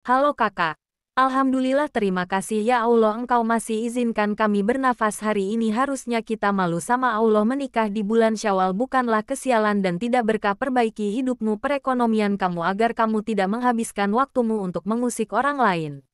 Halo kakak. Alhamdulillah terima kasih ya Allah engkau masih izinkan kami bernafas hari ini harusnya kita malu sama Allah menikah di bulan syawal bukanlah kesialan dan tidak berkah perbaiki hidupmu perekonomian kamu agar kamu tidak menghabiskan waktumu untuk mengusik orang lain.